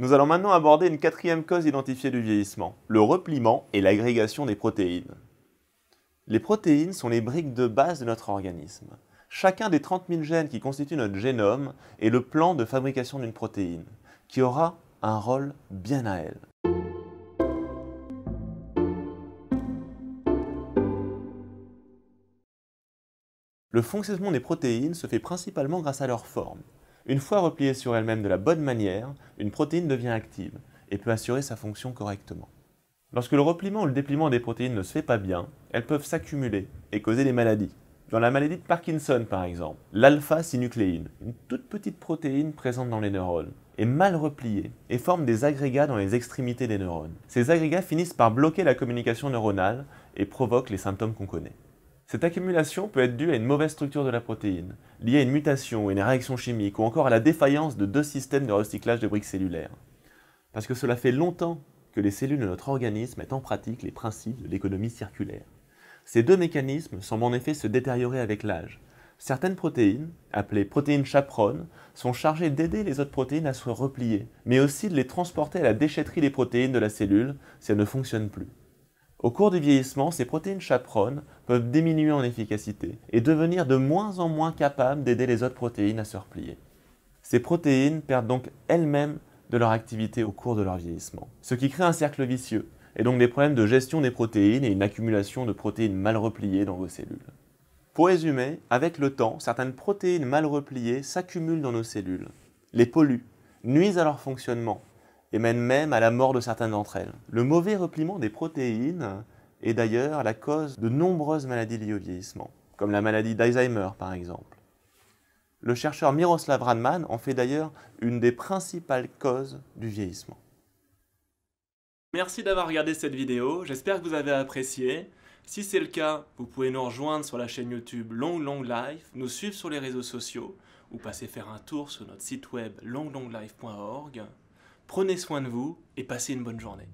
Nous allons maintenant aborder une quatrième cause identifiée du vieillissement, le repliement et l'agrégation des protéines. Les protéines sont les briques de base de notre organisme. Chacun des 30 000 gènes qui constituent notre génome est le plan de fabrication d'une protéine, qui aura un rôle bien à elle. Le fonctionnement des protéines se fait principalement grâce à leur forme. Une fois repliée sur elle-même de la bonne manière, une protéine devient active et peut assurer sa fonction correctement. Lorsque le repliement ou le dépliement des protéines ne se fait pas bien, elles peuvent s'accumuler et causer des maladies. Dans la maladie de Parkinson par exemple, l'alpha-synucléine, une toute petite protéine présente dans les neurones, est mal repliée et forme des agrégats dans les extrémités des neurones. Ces agrégats finissent par bloquer la communication neuronale et provoquent les symptômes qu'on connaît. Cette accumulation peut être due à une mauvaise structure de la protéine, liée à une mutation ou une réaction chimique, ou encore à la défaillance de deux systèmes de recyclage de briques cellulaires. Parce que cela fait longtemps que les cellules de notre organisme mettent en pratique les principes de l'économie circulaire. Ces deux mécanismes semblent en effet se détériorer avec l'âge. Certaines protéines, appelées protéines chaperones, sont chargées d'aider les autres protéines à se replier, mais aussi de les transporter à la déchetterie des protéines de la cellule si elles ne fonctionnent plus. Au cours du vieillissement, ces protéines chaperones peuvent diminuer en efficacité et devenir de moins en moins capables d'aider les autres protéines à se replier. Ces protéines perdent donc elles-mêmes de leur activité au cours de leur vieillissement, ce qui crée un cercle vicieux et donc des problèmes de gestion des protéines et une accumulation de protéines mal repliées dans vos cellules. Pour résumer, avec le temps, certaines protéines mal repliées s'accumulent dans nos cellules, les polluent, nuisent à leur fonctionnement et mène même à la mort de certaines d'entre elles. Le mauvais repliement des protéines est d'ailleurs la cause de nombreuses maladies liées au vieillissement, comme la maladie d'Alzheimer par exemple. Le chercheur Miroslav Radman en fait d'ailleurs une des principales causes du vieillissement. Merci d'avoir regardé cette vidéo, j'espère que vous avez apprécié. Si c'est le cas, vous pouvez nous rejoindre sur la chaîne YouTube Long Long Life, nous suivre sur les réseaux sociaux ou passer faire un tour sur notre site web longlonglife.org. Prenez soin de vous et passez une bonne journée.